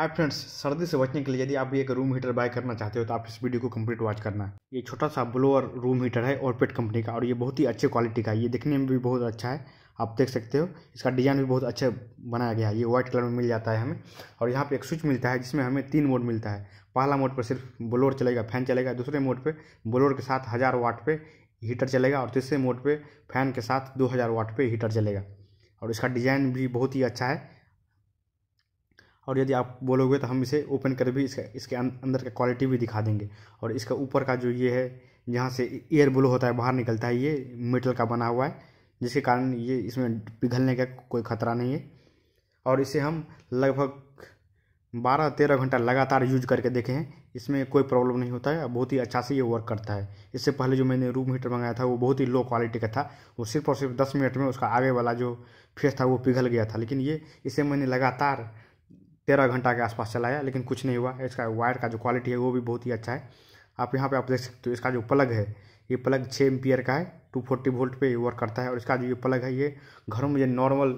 hi friends सर्दी से बचने के लिए यदि आप भी एक रूम हीटर बाय करना चाहते हो तो आप इस वीडियो को कंप्लीट वॉच करना ये छोटा सा ब्लोअर रूम हीटर है और पेट कंपनी का और ये बहुत ही अच्छे क्वालिटी का है ये देखने में भी बहुत अच्छा है आप देख सकते हो इसका डिज़ाइन भी बहुत अच्छा बनाया गया है ये व्हाइट कलर में मिल जाता है हमें और यहाँ पर एक स्विच मिलता है जिसमें हमें तीन मोड मिलता है पहला मोड पर सिर्फ ब्लोअर चलेगा फैन चलेगा दूसरे मोड पर ब्लोअर के साथ हज़ार वाट पर हीटर चलेगा और तीसरे मोड पर फैन के साथ दो हज़ार वाट पर हीटर चलेगा और इसका डिज़ाइन भी बहुत ही अच्छा है और यदि आप बोलोगे तो हम इसे ओपन कर भी इसका इसके अं-, अंदर का क्वालिटी भी दिखा देंगे और इसका ऊपर का जो ये है जहाँ से एयर ब्लो होता है बाहर निकलता है ये मेटल का बना हुआ है जिसके कारण ये इसमें पिघलने का कोई ख़तरा नहीं है और इसे हम लगभग बारह तेरह घंटा लगातार यूज करके देखे हैं इसमें कोई प्रॉब्लम नहीं होता है बहुत ही अच्छा से ये वर्क करता है इससे पहले जो मैंने रूम हीटर मंगाया था वो बहुत ही लो क्वालिटी का था वो सिर्फ और सिर्फ दस मिनट में उसका आगे वाला जो फेस था वो पिघल गया था लेकिन ये इसे मैंने लगातार तेरह घंटा के आसपास चलाया लेकिन कुछ नहीं हुआ इसका वायर का जो क्वालिटी है वो भी बहुत ही अच्छा है आप यहाँ पे आप देख सकते हो इसका जो प्लग है ये प्लग छः एम का है टू फोर्टी वोल्ट पे वर्क करता है और इसका जो ये प्लग है ये घरों में जो नॉर्मल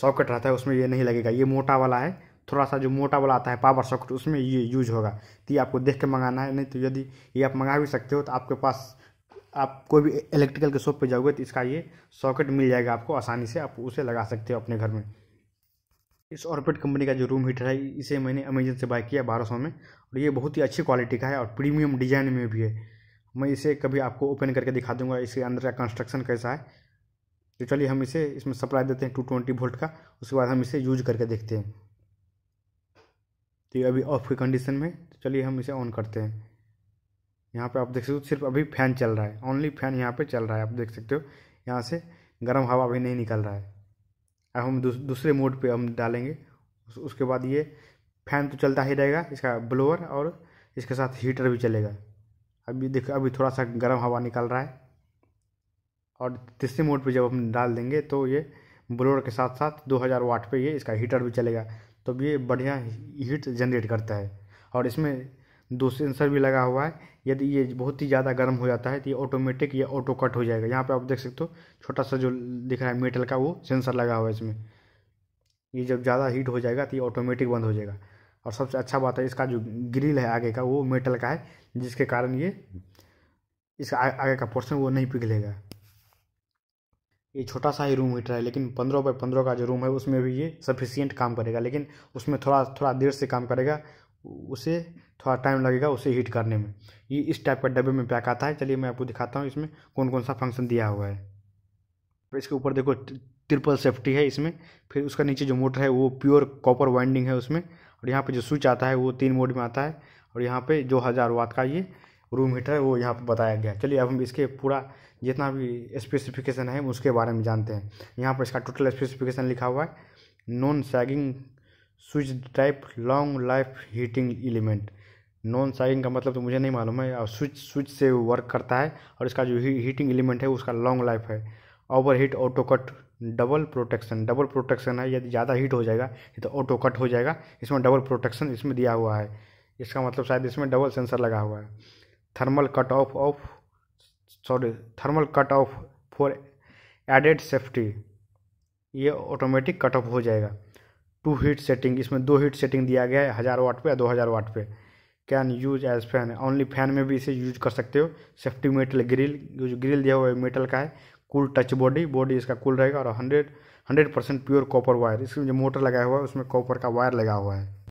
सॉकेट रहता है उसमें ये नहीं लगेगा ये मोटा वाला है थोड़ा सा जो मोटा वाला आता है पावर सॉकेट उसमें ये यूज होगा तो ये आपको देख के मंगाना है नहीं तो यदि ये आप मंगा भी सकते हो तो आपके पास आप कोई भी इलेक्ट्रिकल के शॉप पे जाओगे तो इसका ये सॉकेट मिल जाएगा आपको आसानी से आप उसे लगा सकते हो अपने घर में इस ऑर्बिट कंपनी का जो रूम हीटर है इसे मैंने अमेजन से बाय किया बारह सौ में और ये बहुत ही अच्छी क्वालिटी का है और प्रीमियम डिज़ाइन में भी है मैं इसे कभी आपको ओपन करके दिखा दूंगा इसके अंदर का कंस्ट्रक्शन कैसा है तो चलिए हम इसे इसमें सप्लाई देते हैं टू ट्वेंटी वोल्ट का उसके बाद हम इसे यूज करके देखते हैं तो ये अभी ऑफ की कंडीशन में तो चलिए हम इसे ऑन करते हैं यहाँ पे आप देख सकते हो सिर्फ अभी फैन चल रहा है ओनली फैन यहाँ पे चल रहा है आप देख सकते हो यहाँ से गर्म हवा भी नहीं निकल रहा है अब हम दूसरे मोड पे हम डालेंगे उस, उसके बाद ये फैन तो चलता ही रहेगा इसका ब्लोअर और इसके साथ हीटर भी चलेगा अभी देखो अभी थोड़ा सा गर्म हवा निकल रहा है और तीसरे मोड पे जब हम डाल देंगे तो ये ब्लोअर के साथ साथ 2000 वाट पे ये इसका हीटर भी चलेगा तो ये बढ़िया हीट जनरेट करता है और इसमें दो सेंसर भी लगा हुआ है यदि ये बहुत ही ज़्यादा गर्म हो जाता है तो ये ऑटोमेटिक ये ऑटो कट हो जाएगा यहाँ पे आप देख सकते हो छोटा सा जो दिख रहा है मेटल का वो सेंसर लगा हुआ है इसमें ये जब ज़्यादा हीट हो जाएगा तो ये ऑटोमेटिक बंद हो जाएगा और सबसे अच्छा बात है इसका जो ग्रिल है आगे का वो मेटल का है जिसके कारण ये इसका आगे का पोर्सन वो नहीं पिघलेगा ये छोटा सा ही रूम हीटर है लेकिन पंद्रह बाई पंद्रह का जो रूम है उसमें भी ये सफिशियंट काम करेगा लेकिन उसमें थोड़ा थोड़ा देर से काम करेगा उसे थोड़ा टाइम लगेगा उसे हीट करने में ये इस टाइप का डब्बे में पैक आता है चलिए मैं आपको दिखाता हूँ इसमें कौन कौन सा फंक्शन दिया हुआ है फिर इसके ऊपर देखो ट्रिपल सेफ्टी है इसमें फिर उसका नीचे जो मोटर है वो प्योर कॉपर वाइंडिंग है उसमें और यहाँ पे जो स्विच आता है वो तीन मोड में आता है और यहाँ पे जो हज़ार वाट का ये रूम हीटर है वो यहाँ पर बताया गया चलिए अब हम इसके पूरा जितना भी स्पेसिफिकेशन है उसके बारे में जानते हैं यहाँ पर इसका टोटल स्पेसिफिकेशन लिखा हुआ है non sagging switch type long life heating element non cycling का मतलब तो मुझे नहीं मालूम है और स्विच स्विच से वर्क करता है और इसका जो ही, हीटिंग एलिमेंट है उसका लॉन्ग लाइफ है over heat auto cut double protection double protection है यदि ज़्यादा हीट हो जाएगा तो ऑटो कट हो जाएगा इसमें डबल प्रोटेक्शन इसमें दिया हुआ है इसका मतलब शायद इसमें डबल सेंसर लगा हुआ है thermal cut off off sorry thermal cut off for added safety ये ऑटोमेटिक कट ऑफ हो जाएगा टू हीट सेटिंग इसमें दो हीट सेटिंग दिया गया है हज़ार वाट पे या दो हज़ार वाट पे can use as fan only fan में भी इसे यूज कर सकते हो सेफ्टी मेटल ग्रिल जो ग्रिल दिया हुआ है मेटल का है कूल टच बॉडी बॉडी इसका कूल रहेगा और hundred hundred percent pure copper wire इसमें जो मोटर लगाया हुआ है उसमें कॉपर का वायर लगा हुआ है